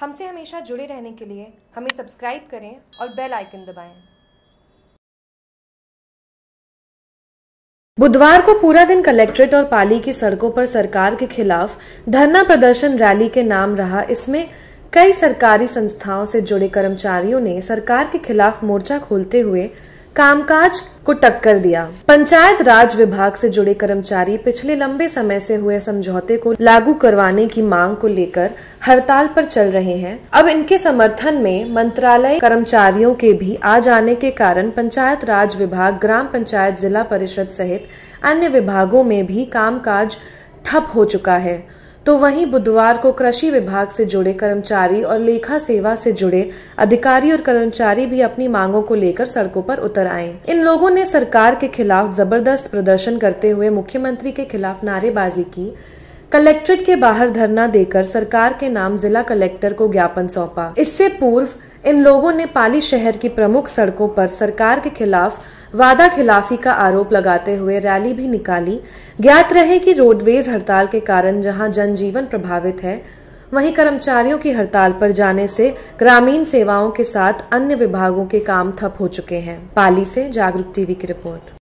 हमसे हमेशा जुड़े रहने के लिए हमें सब्सक्राइब करें और बेल आइकन दबाएं। बुधवार को पूरा दिन कलेक्ट्रेट और पाली की सड़कों पर सरकार के खिलाफ धरना प्रदर्शन रैली के नाम रहा इसमें कई सरकारी संस्थाओं से जुड़े कर्मचारियों ने सरकार के खिलाफ मोर्चा खोलते हुए कामकाज को टक्कर दिया पंचायत राज विभाग से जुड़े कर्मचारी पिछले लंबे समय से हुए समझौते को लागू करवाने की मांग को लेकर हड़ताल पर चल रहे हैं अब इनके समर्थन में मंत्रालय कर्मचारियों के भी आ जाने के कारण पंचायत राज विभाग ग्राम पंचायत जिला परिषद सहित अन्य विभागों में भी कामकाज ठप हो चुका है तो वहीं बुधवार को कृषि विभाग से जुड़े कर्मचारी और लेखा सेवा से जुड़े अधिकारी और कर्मचारी भी अपनी मांगों को लेकर सड़कों पर उतर आए इन लोगों ने सरकार के खिलाफ जबरदस्त प्रदर्शन करते हुए मुख्यमंत्री के खिलाफ नारेबाजी की कलेक्ट्रेट के बाहर धरना देकर सरकार के नाम जिला कलेक्टर को ज्ञापन सौंपा इससे पूर्व इन लोगों ने पाली शहर की प्रमुख सड़कों पर सरकार के खिलाफ वादा खिलाफी का आरोप लगाते हुए रैली भी निकाली ज्ञात रहे कि रोडवेज हड़ताल के कारण जहां जनजीवन प्रभावित है वहीं कर्मचारियों की हड़ताल पर जाने से ग्रामीण सेवाओं के साथ अन्य विभागों के काम ठप हो चुके हैं पाली से जागरूक टीवी की रिपोर्ट